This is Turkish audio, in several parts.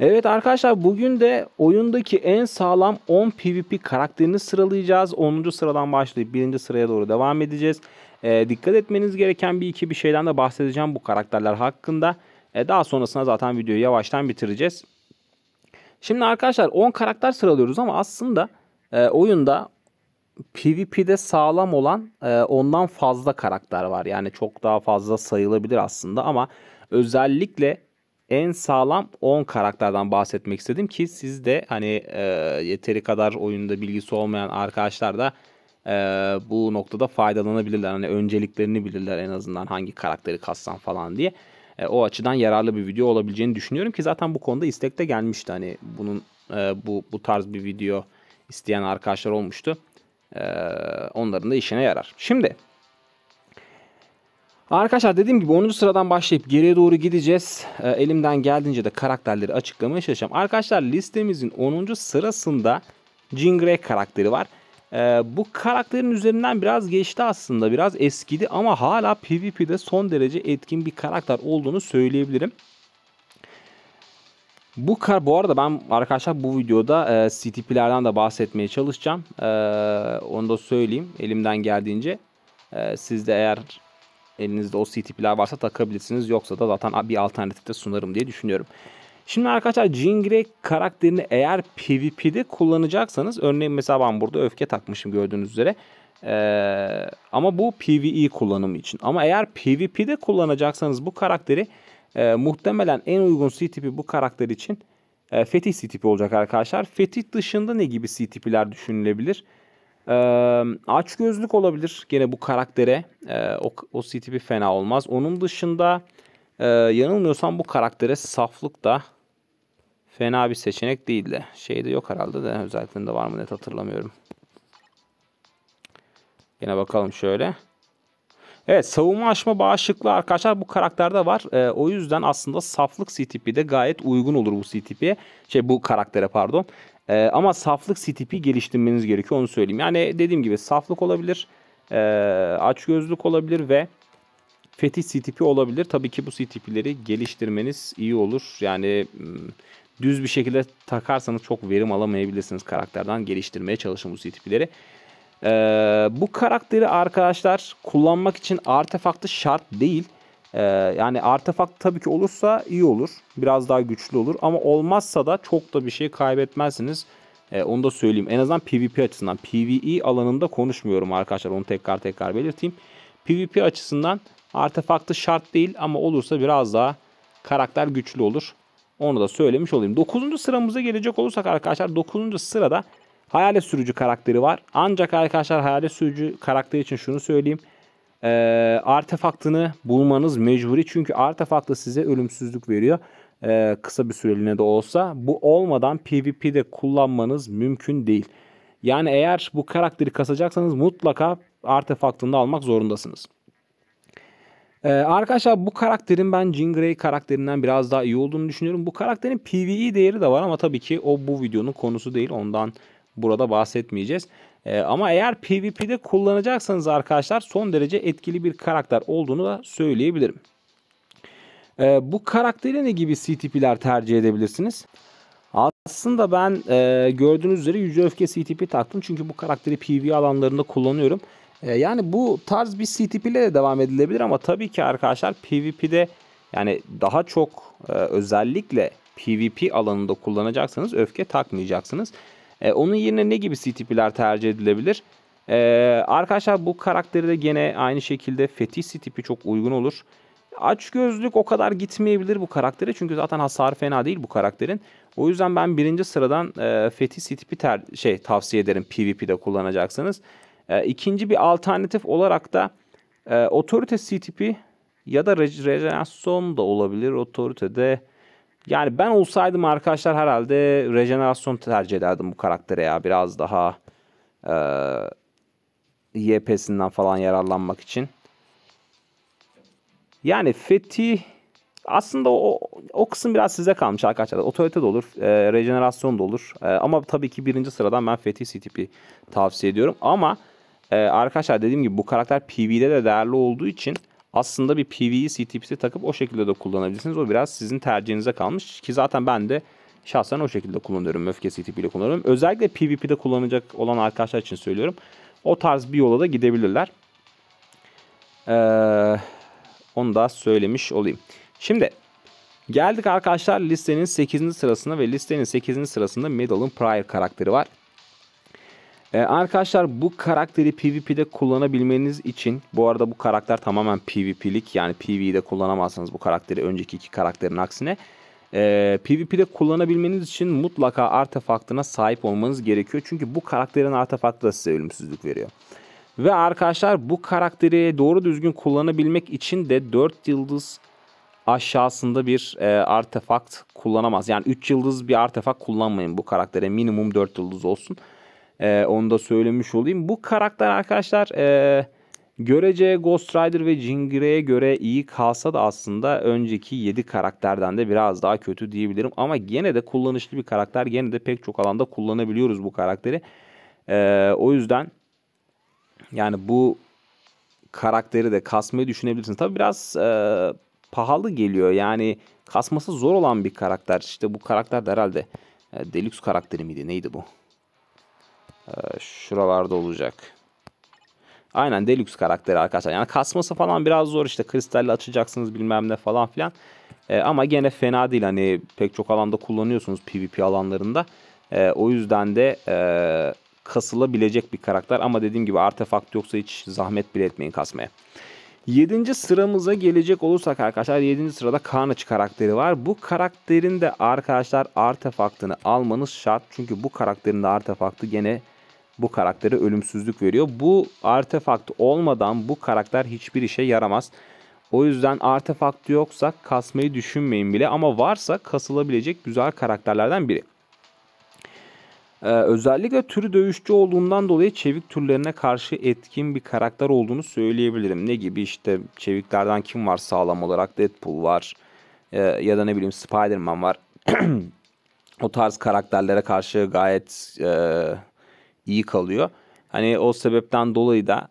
Evet arkadaşlar bugün de oyundaki en sağlam 10 PvP karakterini sıralayacağız. 10. sıradan başlayıp 1. sıraya doğru devam edeceğiz. E, dikkat etmeniz gereken bir iki bir şeyden de bahsedeceğim bu karakterler hakkında. E, daha sonrasında zaten videoyu yavaştan bitireceğiz. Şimdi arkadaşlar 10 karakter sıralıyoruz ama aslında e, oyunda PvP'de sağlam olan e, ondan fazla karakter var. Yani çok daha fazla sayılabilir aslında ama özellikle en sağlam 10 karakterden bahsetmek istedim ki siz de hani e, yeteri kadar oyunda bilgisi olmayan arkadaşlar da e, bu noktada faydalanabilirler. Hani önceliklerini bilirler en azından hangi karakteri kassam falan diye. E, o açıdan yararlı bir video olabileceğini düşünüyorum ki zaten bu konuda istek de gelmişti. Hani bunun e, bu bu tarz bir video isteyen arkadaşlar olmuştu. E, onların da işine yarar. Şimdi Arkadaşlar dediğim gibi 10. sıradan başlayıp geriye doğru gideceğiz. E, elimden geldiğince de karakterleri açıklamaya çalışacağım. Arkadaşlar listemizin 10. sırasında Jean Grey karakteri var. E, bu karakterin üzerinden biraz geçti aslında. Biraz eskidi ama hala PvP'de son derece etkin bir karakter olduğunu söyleyebilirim. Bu kar bu arada ben arkadaşlar bu videoda e, CTP'lerden de bahsetmeye çalışacağım. E, onu da söyleyeyim elimden geldiğince. E, siz de eğer Elinizde o CTP'ler varsa takabilirsiniz. Yoksa da zaten bir alternatif de sunarım diye düşünüyorum. Şimdi arkadaşlar Jean Grey karakterini eğer PvP'de kullanacaksanız örneğin mesela ben burada öfke takmışım gördüğünüz üzere. Ee, ama bu PvE kullanımı için. Ama eğer PvP'de kullanacaksanız bu karakteri e, muhtemelen en uygun C-tipi bu karakter için e, Fetih C-tipi olacak arkadaşlar. Fetih dışında ne gibi C-tipiler düşünülebilir? Ee, aç gözlük olabilir gene bu karaktere. Ee, o, o c fena olmaz. Onun dışında e, yanılmıyorsam bu karaktere saflık da fena bir seçenek değil de şey de yok herhalde de özelliklerinde var mı net hatırlamıyorum. Yine bakalım şöyle. Evet savunma aşma bağışıklığı arkadaşlar bu karakterde var. ee, o yüzden aslında saflık C de gayet uygun olur bu C Şey bu karaktere pardon. E, ama saflık sitipi geliştirmeniz gerekiyor onu söyleyeyim. Yani dediğim gibi saflık olabilir, e, ee, açgözlük olabilir ve fetih sitipi olabilir. Tabii ki bu sitipileri geliştirmeniz iyi olur. Yani hmm, düz bir şekilde takarsanız çok verim alamayabilirsiniz karakterden. Geliştirmeye çalışın bu sitipileri. Ee, bu karakteri arkadaşlar kullanmak için artefaktı şart değil. Ee, yani artefakt tabii ki olursa iyi olur. Biraz daha güçlü olur. Ama olmazsa da çok da bir şey kaybetmezsiniz. Ee, onu da söyleyeyim. En azından PvP açısından. PvE alanında konuşmuyorum arkadaşlar. Onu tekrar tekrar belirteyim. PvP açısından artefaktı şart değil ama olursa biraz daha karakter güçlü olur. Onu da söylemiş olayım. 9. sıramıza gelecek olursak arkadaşlar 9. sırada hayalet sürücü karakteri var. Ancak arkadaşlar hayalet sürücü karakteri için şunu söyleyeyim e, artefaktını bulmanız mecburi. Çünkü artefakt da size ölümsüzlük veriyor. E, kısa bir süreliğine de olsa. Bu olmadan PvP'de kullanmanız mümkün değil. Yani eğer bu karakteri kasacaksanız mutlaka artefaktını da almak zorundasınız. Ee, arkadaşlar bu karakterin ben Jean Grey karakterinden biraz daha iyi olduğunu düşünüyorum. Bu karakterin PvE değeri de var ama tabii ki o bu videonun konusu değil. Ondan burada bahsetmeyeceğiz. Ee, ama eğer PvP'de kullanacaksanız arkadaşlar son derece etkili bir karakter olduğunu da söyleyebilirim. E, bu karaktere ne gibi CTP'ler tercih edebilirsiniz? Aslında ben e, gördüğünüz üzere Yüce Öfke CTP taktım. Çünkü bu karakteri PV alanlarında kullanıyorum. E, yani bu tarz bir CTP ile de devam edilebilir ama tabii ki arkadaşlar PvP'de yani daha çok e, özellikle PvP alanında kullanacaksanız öfke takmayacaksınız. E, onun yerine ne gibi CTP'ler tercih edilebilir? E, arkadaşlar bu karakteri de gene aynı şekilde fetih CTP çok uygun olur. Aç gözlük o kadar gitmeyebilir bu karaktere. Çünkü zaten hasar fena değil bu karakterin. O yüzden ben birinci sıradan e, Fetih ter şey, tavsiye ederim PvP'de kullanacaksanız. E, ikinci bir alternatif olarak da e, Otorite Sitip'i ya da Regenerasyon da olabilir. Otorite'de yani ben olsaydım arkadaşlar herhalde rejenerasyon tercih ederdim bu karaktere ya. Biraz daha e, YP'sinden falan yararlanmak için. Yani Fethi aslında o, o kısım biraz size kalmış arkadaşlar. Otorite de olur, e, rejenerasyon da olur. E, ama tabii ki birinci sıradan ben Fethi CTP tavsiye ediyorum. Ama e, arkadaşlar dediğim gibi bu karakter Pv'de de değerli olduğu için aslında bir PVE CTPS'i takıp o şekilde de kullanabilirsiniz. O biraz sizin tercihinize kalmış ki zaten ben de şahsen o şekilde kullanıyorum. Möfke CTP ile kullanıyorum. Özellikle PvP'de kullanacak olan arkadaşlar için söylüyorum. O tarz bir yola da gidebilirler. Ee, onu da söylemiş olayım. Şimdi geldik arkadaşlar listenin 8. sırasına ve listenin 8. sırasında Medal'ın Prior karakteri var. Ee, arkadaşlar bu karakteri PvP'de kullanabilmeniz için bu arada bu karakter tamamen PvP'lik yani PvE'de kullanamazsınız bu karakteri önceki iki karakterin aksine e, ee, PvP'de kullanabilmeniz için mutlaka artefaktına sahip olmanız gerekiyor. Çünkü bu karakterin artefaktı da size ölümsüzlük veriyor. Ve arkadaşlar bu karakteri doğru düzgün kullanabilmek için de 4 yıldız aşağısında bir e, artefakt kullanamaz. Yani 3 yıldız bir artefakt kullanmayın bu karaktere. Minimum 4 yıldız olsun. E, onu da söylemiş olayım. Bu karakter arkadaşlar e, görece Ghost Rider ve Jean Grey'e göre iyi kalsa da aslında önceki 7 karakterden de biraz daha kötü diyebilirim. Ama gene de kullanışlı bir karakter. Gene de pek çok alanda kullanabiliyoruz bu karakteri. E, o yüzden yani bu karakteri de kasmayı düşünebilirsiniz. Tabi biraz e, pahalı geliyor. Yani kasması zor olan bir karakter. İşte bu karakter de herhalde e, deluxe karakteri miydi? Neydi bu? Ee, şuralarda olacak. Aynen deluxe karakteri arkadaşlar. Yani kasması falan biraz zor işte kristalle açacaksınız bilmem ne falan filan. E, ama gene fena değil hani pek çok alanda kullanıyorsunuz PvP alanlarında. E, o yüzden de e, kasılabilecek bir karakter ama dediğim gibi artefakt yoksa hiç zahmet bile etmeyin kasmaya. 7. sıramıza gelecek olursak arkadaşlar 7. sırada Carnage karakteri var. Bu karakterin de arkadaşlar artefaktını almanız şart. Çünkü bu karakterin de artefaktı gene bu karaktere ölümsüzlük veriyor. Bu artefakt olmadan bu karakter hiçbir işe yaramaz. O yüzden artefakt yoksa kasmayı düşünmeyin bile ama varsa kasılabilecek güzel karakterlerden biri. Ee, özellikle türü dövüşçü olduğundan dolayı çevik türlerine karşı etkin bir karakter olduğunu söyleyebilirim. Ne gibi işte çeviklerden kim var sağlam olarak Deadpool var ee, ya da ne bileyim Spider-Man var. o tarz karakterlere karşı gayet... Ee, iyi kalıyor. Hani o sebepten dolayı da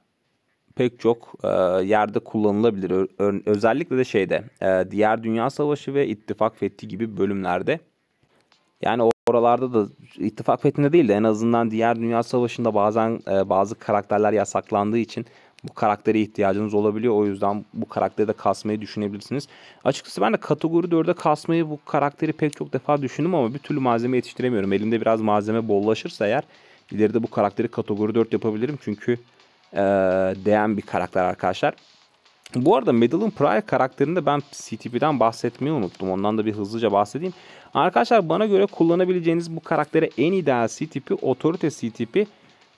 pek çok e, yerde kullanılabilir. Ö, özellikle de şeyde e, diğer Dünya Savaşı ve ittifak Fethi gibi bölümlerde. Yani oralarda da İttifak Fethi'nde değil de en azından diğer Dünya Savaşı'nda bazen e, bazı karakterler yasaklandığı için bu karaktere ihtiyacınız olabiliyor. O yüzden bu karakteri de kasmayı düşünebilirsiniz. Açıkçası ben de kategori 4'e kasmayı bu karakteri pek çok defa düşündüm ama bir türlü malzeme yetiştiremiyorum. Elimde biraz malzeme bollaşırsa eğer İleride bu karakteri kategori 4 yapabilirim. Çünkü ee, değen bir karakter arkadaşlar. Bu arada Madeline Pryor karakterinde ben CTP'den bahsetmeyi unuttum. Ondan da bir hızlıca bahsedeyim. Arkadaşlar bana göre kullanabileceğiniz bu karaktere en ideal CTP otorite CTP.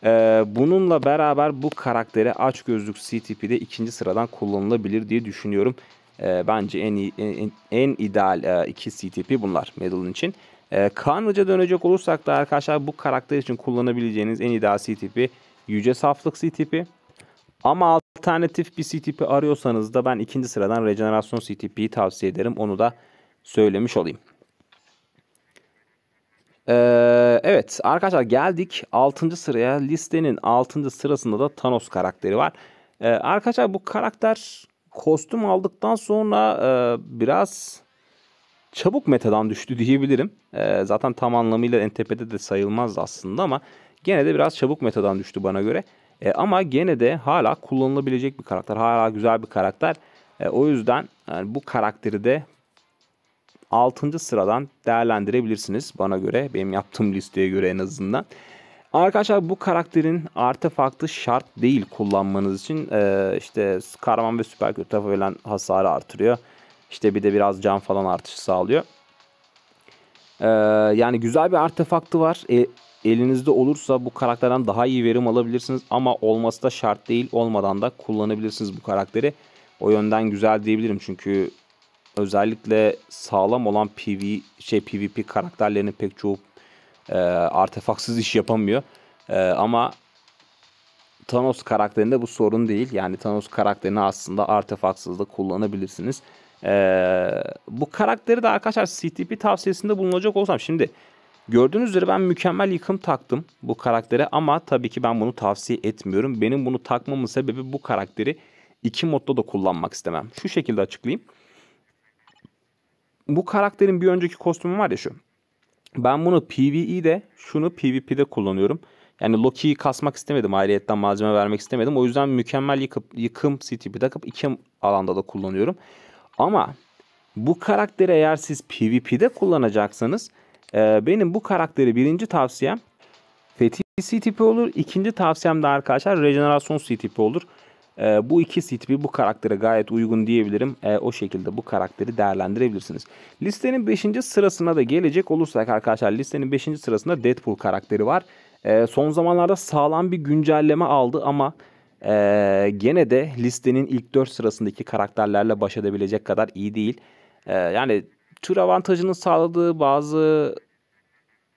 Ee, bununla beraber bu karaktere aç gözlük CTP'de ikinci sıradan kullanılabilir diye düşünüyorum. Ee, bence en, en, en ideal e, iki CTP bunlar Madeline için. E, Kaan dönecek olursak da arkadaşlar bu karakter için kullanabileceğiniz en ideal C tipi yüce saflık C tipi. Ama alternatif bir C tipi arıyorsanız da ben ikinci sıradan regenerasyon C tipiyi tavsiye ederim. Onu da söylemiş olayım. Ee, evet arkadaşlar geldik 6. sıraya. Listenin 6. sırasında da Thanos karakteri var. Ee, arkadaşlar bu karakter kostüm aldıktan sonra e, biraz çabuk metadan düştü diyebilirim. E, zaten tam anlamıyla NTP'de de sayılmaz aslında ama gene de biraz çabuk metadan düştü bana göre. E, ama gene de hala kullanılabilecek bir karakter. Hala güzel bir karakter. E, o yüzden yani bu karakteri de 6. sıradan değerlendirebilirsiniz bana göre. Benim yaptığım listeye göre en azından. Arkadaşlar bu karakterin artefaktı şart değil kullanmanız için. Ee, işte kahraman ve süper kötü verilen hasarı artırıyor. İşte bir de biraz can falan artışı sağlıyor. Ee, yani güzel bir artefaktı var. E, elinizde olursa bu karakterden daha iyi verim alabilirsiniz. Ama olması da şart değil. Olmadan da kullanabilirsiniz bu karakteri. O yönden güzel diyebilirim. Çünkü özellikle sağlam olan PV, şey PvP karakterlerini pek çoğu e, artefaksız iş yapamıyor. E, ama Thanos karakterinde bu sorun değil. Yani Thanos karakterini aslında artefaksız da kullanabilirsiniz. Ee, bu karakteri de arkadaşlar CTP tavsiyesinde bulunacak olsam şimdi gördüğünüz üzere ben mükemmel yıkım taktım bu karaktere ama tabii ki ben bunu tavsiye etmiyorum. Benim bunu takmamın sebebi bu karakteri iki modda da kullanmak istemem. Şu şekilde açıklayayım. Bu karakterin bir önceki kostümü var ya şu. Ben bunu PvE'de şunu PvP'de kullanıyorum. Yani Loki'yi kasmak istemedim. Ayrıyetten malzeme vermek istemedim. O yüzden mükemmel yıkıp, yıkım CTP takıp iki alanda da kullanıyorum. Ama bu karakteri eğer siz PvP'de kullanacaksanız e, benim bu karakteri birinci tavsiyem Fetih C tipi olur. İkinci tavsiyem de arkadaşlar regenerasyon C tipi olur. E, bu iki C tipi bu karaktere gayet uygun diyebilirim. E, o şekilde bu karakteri değerlendirebilirsiniz. Listenin 5. sırasına da gelecek olursak arkadaşlar listenin 5. sırasında Deadpool karakteri var. E, son zamanlarda sağlam bir güncelleme aldı ama... Ee, gene de listenin ilk 4 sırasındaki karakterlerle baş edebilecek kadar iyi değil. Ee, yani tür avantajının sağladığı bazı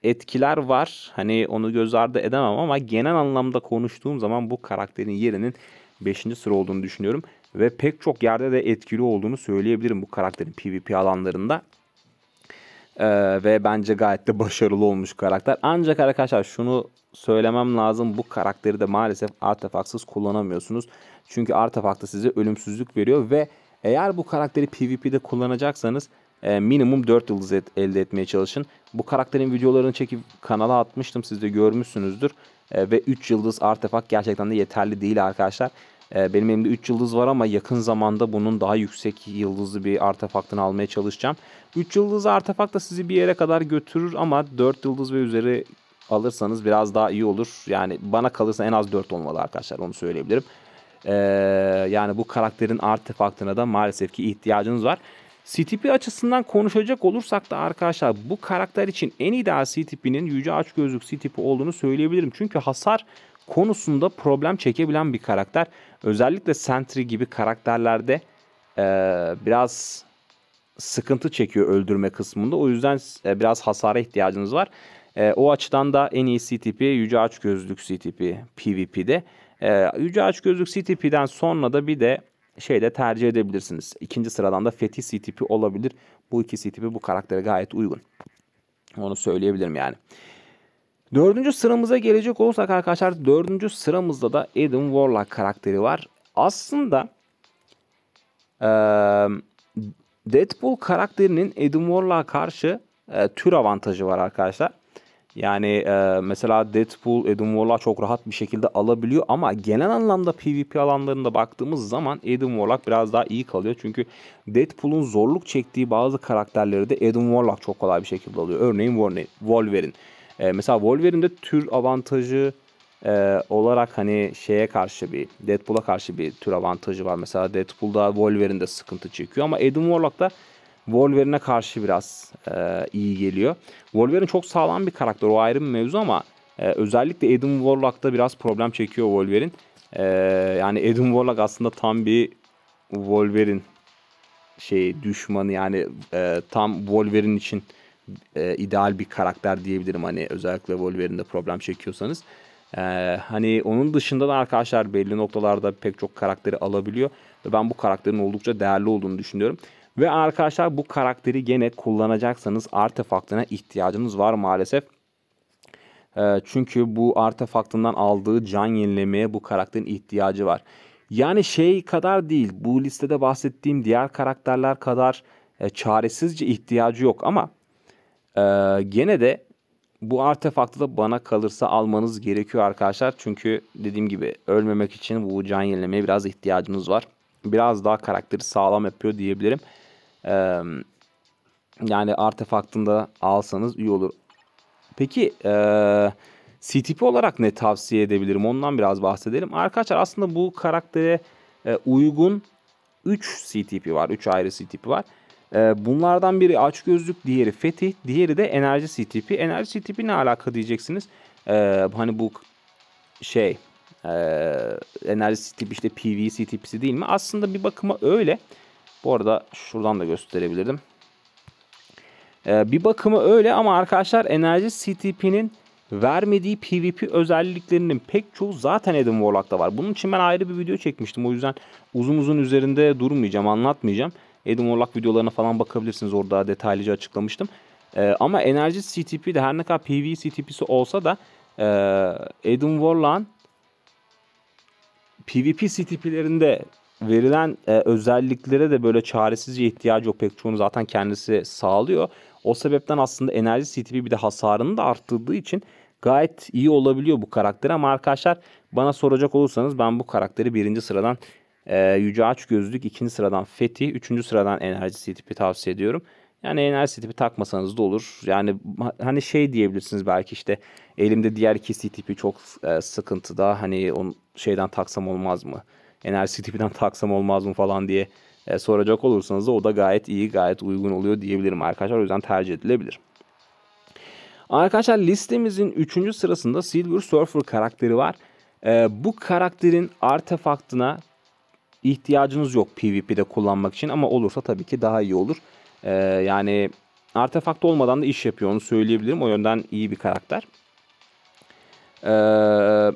etkiler var. Hani onu göz ardı edemem ama genel anlamda konuştuğum zaman bu karakterin yerinin 5. sıra olduğunu düşünüyorum. Ve pek çok yerde de etkili olduğunu söyleyebilirim bu karakterin PvP alanlarında. Ee, ve bence gayet de başarılı olmuş karakter. Ancak arkadaşlar şunu söylemem lazım bu karakteri de maalesef artefaksız kullanamıyorsunuz. Çünkü artefakta size ölümsüzlük veriyor ve eğer bu karakteri PvP'de kullanacaksanız e, minimum 4 yıldız et, elde etmeye çalışın. Bu karakterin videolarını çekip kanala atmıştım siz de görmüşsünüzdür. E, ve 3 yıldız artefak gerçekten de yeterli değil arkadaşlar. E, benim elimde 3 yıldız var ama yakın zamanda bunun daha yüksek yıldızlı bir artefaktını almaya çalışacağım. 3 yıldız artefakt da sizi bir yere kadar götürür ama 4 yıldız ve üzeri alırsanız biraz daha iyi olur. Yani bana kalırsa en az 4 olmalı arkadaşlar onu söyleyebilirim. Ee, yani bu karakterin artefaktına da maalesef ki ihtiyacınız var. CTP açısından konuşacak olursak da arkadaşlar bu karakter için en ideal CTP'nin yüce aç gözlük c olduğunu söyleyebilirim. Çünkü hasar konusunda problem çekebilen bir karakter. Özellikle Sentry gibi karakterlerde e, biraz sıkıntı çekiyor öldürme kısmında. O yüzden e, biraz hasara ihtiyacınız var. E, o açıdan da en iyi CTP Yüce Açgözlük CTP PvP'de. E, ee, Yüce Açgözlük CTP'den sonra da bir de şeyde tercih edebilirsiniz. İkinci sıradan da Fetih CTP olabilir. Bu iki CTP bu karaktere gayet uygun. Onu söyleyebilirim yani. Dördüncü sıramıza gelecek olsak arkadaşlar dördüncü sıramızda da Adam Warlock karakteri var. Aslında e, Deadpool karakterinin Adam Warlock'a karşı e, tür avantajı var arkadaşlar. Yani e, mesela Deadpool, Adam Warlock çok rahat bir şekilde alabiliyor ama genel anlamda PvP alanlarında baktığımız zaman Adam Warlock biraz daha iyi kalıyor. Çünkü Deadpool'un zorluk çektiği bazı karakterleri de Adam Warlock çok kolay bir şekilde alıyor. Örneğin Wolverine. E, mesela Wolverine'de tür avantajı e, olarak hani şeye karşı bir Deadpool'a karşı bir tür avantajı var. Mesela Deadpool'da Wolverine'de sıkıntı çekiyor ama Adam Warlock'ta Wolverine'e karşı biraz e, iyi geliyor. Wolverine çok sağlam bir karakter o ayrı bir mevzu ama e, özellikle Adam Warlock'ta biraz problem çekiyor Wolverine. E, yani Adam Warlock aslında tam bir Wolverine şey düşmanı yani e, tam Wolverine için e, ideal bir karakter diyebilirim hani özellikle Wolverine'de problem çekiyorsanız. E, hani onun dışında da arkadaşlar belli noktalarda pek çok karakteri alabiliyor ve ben bu karakterin oldukça değerli olduğunu düşünüyorum. Ve arkadaşlar bu karakteri gene kullanacaksanız artefaktına ihtiyacınız var maalesef. E, çünkü bu artefaktından aldığı can yenilemeye bu karakterin ihtiyacı var. Yani şey kadar değil bu listede bahsettiğim diğer karakterler kadar e, çaresizce ihtiyacı yok ama e, gene de bu artefaktı da bana kalırsa almanız gerekiyor arkadaşlar. Çünkü dediğim gibi ölmemek için bu can yenilemeye biraz ihtiyacınız var. Biraz daha karakteri sağlam yapıyor diyebilirim. Ee, yani artefaktında alsanız iyi olur. Peki ee, CTP olarak ne tavsiye edebilirim? Ondan biraz bahsedelim. Arkadaşlar aslında bu karaktere e, uygun 3 CTP var. 3 ayrı CTP var. E, bunlardan biri Gözlük, diğeri fetih, diğeri de enerji CTP. Enerji CTP ne alaka diyeceksiniz. E, hani bu şey e, enerji CTP işte PV CTP'si değil mi? Aslında bir bakıma öyle. Öyle. Bu arada şuradan da gösterebilirdim. Ee, bir bakımı öyle ama arkadaşlar enerji CTP'nin vermediği PvP özelliklerinin pek çoğu zaten Adam Warlock'ta var. Bunun için ben ayrı bir video çekmiştim. O yüzden uzun uzun üzerinde durmayacağım, anlatmayacağım. Adam Warlock videolarına falan bakabilirsiniz. Orada detaylıca açıklamıştım. Ee, ama enerji CTP'de her ne kadar PvE CTP'si olsa da e, Adam Warlock'ın PvP CTP'lerinde verilen e, özelliklere de böyle çaresizce ihtiyacı yok. Pek çoğunu zaten kendisi sağlıyor. O sebepten aslında enerji CTP bir de hasarını da arttırdığı için gayet iyi olabiliyor bu karakter. Ama arkadaşlar bana soracak olursanız ben bu karakteri birinci sıradan e, Yüce Aç Gözlük, ikinci sıradan Fethi, üçüncü sıradan enerji CTP tavsiye ediyorum. Yani enerji tipi takmasanız da olur. Yani hani şey diyebilirsiniz belki işte elimde diğer iki tipi çok e, sıkıntıda hani on şeyden taksam olmaz mı? Enerji tipinden taksam olmaz mı falan diye e, soracak olursanız da o da gayet iyi, gayet uygun oluyor diyebilirim arkadaşlar. O yüzden tercih edilebilir. Arkadaşlar listemizin 3. sırasında Silver Surfer karakteri var. E, bu karakterin artefaktına ihtiyacınız yok PvP'de kullanmak için ama olursa tabii ki daha iyi olur. E, yani artefakt olmadan da iş yapıyor onu söyleyebilirim. O yönden iyi bir karakter. Eee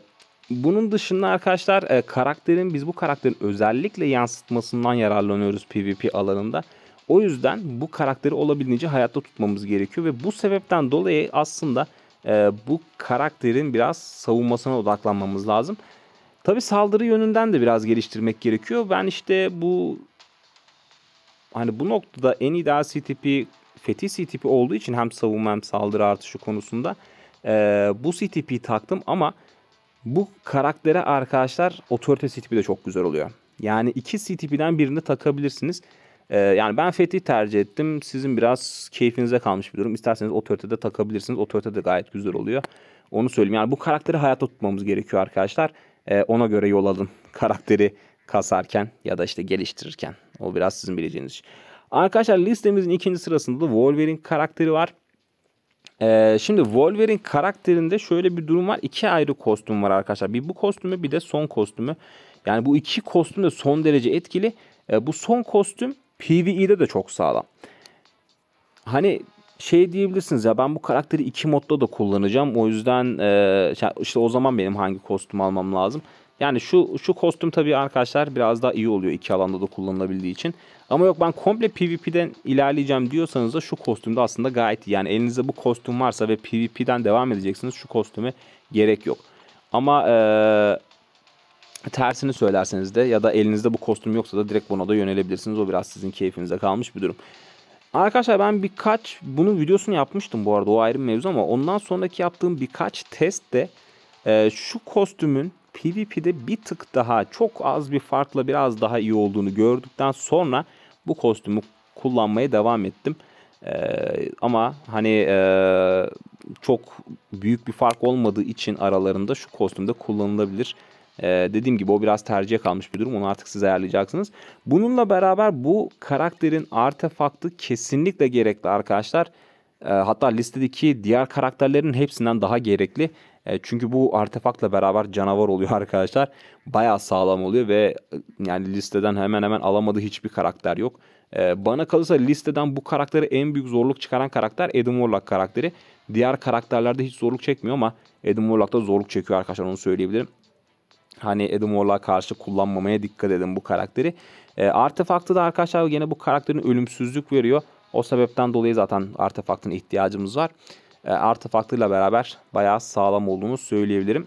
bunun dışında arkadaşlar e, karakterin biz bu karakterin özellikle yansıtmasından yararlanıyoruz PvP alanında. O yüzden bu karakteri olabildiğince hayatta tutmamız gerekiyor ve bu sebepten dolayı aslında e, bu karakterin biraz savunmasına odaklanmamız lazım. Tabi saldırı yönünden de biraz geliştirmek gerekiyor. Ben işte bu hani bu noktada en ideal CTP Fetih CTP olduğu için hem savunma hem saldırı artışı konusunda e, bu CTP'yi taktım ama bu karaktere arkadaşlar otorite CTP de çok güzel oluyor. Yani iki CTP'den birini takabilirsiniz. Ee, yani ben Fethi tercih ettim. Sizin biraz keyfinize kalmış bir durum. İsterseniz otoritede takabilirsiniz. Otorite de gayet güzel oluyor. Onu söyleyeyim. Yani bu karakteri hayata tutmamız gerekiyor arkadaşlar. Ee, ona göre yol alın. Karakteri kasarken ya da işte geliştirirken. O biraz sizin bileceğiniz iş. Arkadaşlar listemizin ikinci sırasında da Wolverine karakteri var. Ee, şimdi Wolverine karakterinde şöyle bir durum var. İki ayrı kostüm var arkadaşlar. Bir bu kostümü bir de son kostümü. Yani bu iki kostüm de son derece etkili. Ee, bu son kostüm PvE'de de çok sağlam. Hani şey diyebilirsiniz ya ben bu karakteri iki modda da kullanacağım. O yüzden e, şey, işte o zaman benim hangi kostüm almam lazım. Yani şu şu kostüm tabii arkadaşlar biraz daha iyi oluyor iki alanda da kullanılabildiği için. Ama yok ben komple PvP'den ilerleyeceğim diyorsanız da şu kostümde aslında gayet iyi. Yani elinizde bu kostüm varsa ve PvP'den devam edeceksiniz şu kostüme gerek yok. Ama ee, tersini söylerseniz de ya da elinizde bu kostüm yoksa da direkt buna da yönelebilirsiniz. O biraz sizin keyfinize kalmış bir durum. Arkadaşlar ben birkaç bunun videosunu yapmıştım bu arada o ayrı bir mevzu ama ondan sonraki yaptığım birkaç testte e, şu kostümün PvP'de bir tık daha çok az bir farkla biraz daha iyi olduğunu gördükten sonra bu kostümü kullanmaya devam ettim. Ee, ama hani e, çok büyük bir fark olmadığı için aralarında şu kostümde kullanılabilir. Ee, dediğim gibi o biraz tercih kalmış bir durum. Onu artık siz ayarlayacaksınız. Bununla beraber bu karakterin artefaktı kesinlikle gerekli arkadaşlar. Ee, hatta listedeki diğer karakterlerin hepsinden daha gerekli. E, çünkü bu artefakla beraber canavar oluyor arkadaşlar. Bayağı sağlam oluyor ve e, yani listeden hemen hemen alamadığı hiçbir karakter yok. E, bana kalırsa listeden bu karakteri en büyük zorluk çıkaran karakter Adam Warlock karakteri. Diğer karakterlerde hiç zorluk çekmiyor ama Adam Warlock'ta zorluk çekiyor arkadaşlar onu söyleyebilirim. Hani Adam Warlock'a karşı kullanmamaya dikkat edin bu karakteri. E, artefaktı da arkadaşlar yine bu karakterin ölümsüzlük veriyor. O sebepten dolayı zaten artefaktın ihtiyacımız var. E, artı farklıyla beraber bayağı sağlam olduğunu söyleyebilirim.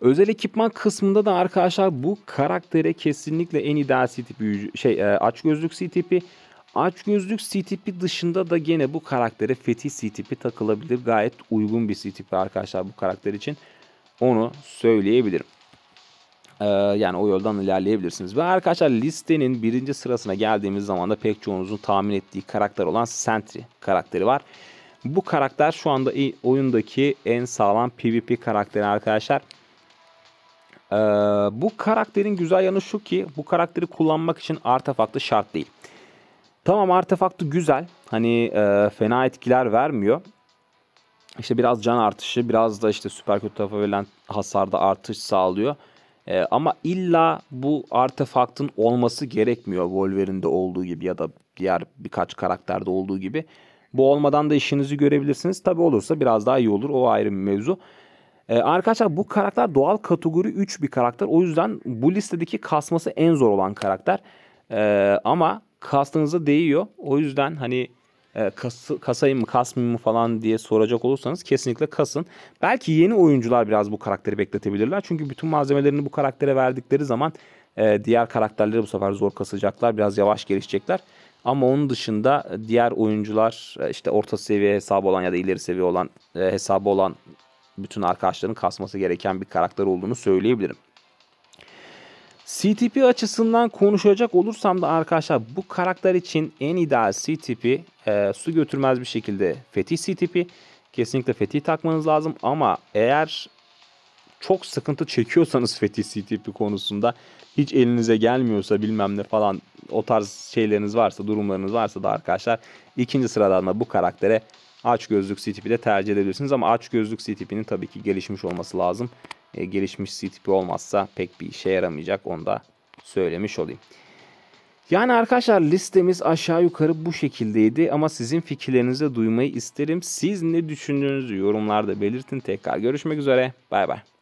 Özel ekipman kısmında da arkadaşlar bu karaktere kesinlikle en ideal CTP şey e, aç gözlük CTP. Aç gözlük CTP dışında da gene bu karaktere fetih CTP takılabilir. Gayet uygun bir CTP arkadaşlar bu karakter için. Onu söyleyebilirim. Ee, yani o yoldan ilerleyebilirsiniz. Ve arkadaşlar listenin birinci sırasına geldiğimiz zaman da pek çoğunuzun tahmin ettiği karakter olan Sentry karakteri var. Bu karakter şu anda oyundaki en sağlam PvP karakteri arkadaşlar. Ee, bu karakterin güzel yanı şu ki bu karakteri kullanmak için artefaktı şart değil. Tamam artefaktı güzel. Hani e, fena etkiler vermiyor. İşte biraz can artışı, biraz da işte süper kötü tarafa verilen hasarda artış sağlıyor. E, ama illa bu artefaktın olması gerekmiyor Wolverine'de olduğu gibi ya da diğer birkaç karakterde olduğu gibi. Bu olmadan da işinizi görebilirsiniz. Tabi olursa biraz daha iyi olur. O ayrı bir mevzu. Ee, arkadaşlar bu karakter doğal kategori 3 bir karakter. O yüzden bu listedeki kasması en zor olan karakter. Ee, ama kastınıza değiyor. O yüzden hani e, kas, kasayım mı kasmayayım mı falan diye soracak olursanız kesinlikle kasın. Belki yeni oyuncular biraz bu karakteri bekletebilirler. Çünkü bütün malzemelerini bu karaktere verdikleri zaman e, diğer karakterleri bu sefer zor kasacaklar. Biraz yavaş gelişecekler. Ama onun dışında diğer oyuncular e, işte orta seviye hesabı olan ya da ileri seviye olan e, hesabı olan bütün arkadaşların kasması gereken bir karakter olduğunu söyleyebilirim. CTP açısından konuşacak olursam da arkadaşlar bu karakter için en ideal CTP e, su götürmez bir şekilde Fetih CTP. Kesinlikle Fetih takmanız lazım ama eğer çok sıkıntı çekiyorsanız Fetih CTP konusunda hiç elinize gelmiyorsa bilmem ne falan o tarz şeyleriniz varsa durumlarınız varsa da arkadaşlar ikinci sıradan da bu karaktere aç gözlük CTP'de tercih edebilirsiniz ama aç gözlük CTP'nin tabii ki gelişmiş olması lazım. E, gelişmiş CTP olmazsa pek bir işe yaramayacak onu da söylemiş olayım. Yani arkadaşlar listemiz aşağı yukarı bu şekildeydi ama sizin fikirlerinizi duymayı isterim. Siz ne düşündüğünüzü yorumlarda belirtin. Tekrar görüşmek üzere. Bay bay.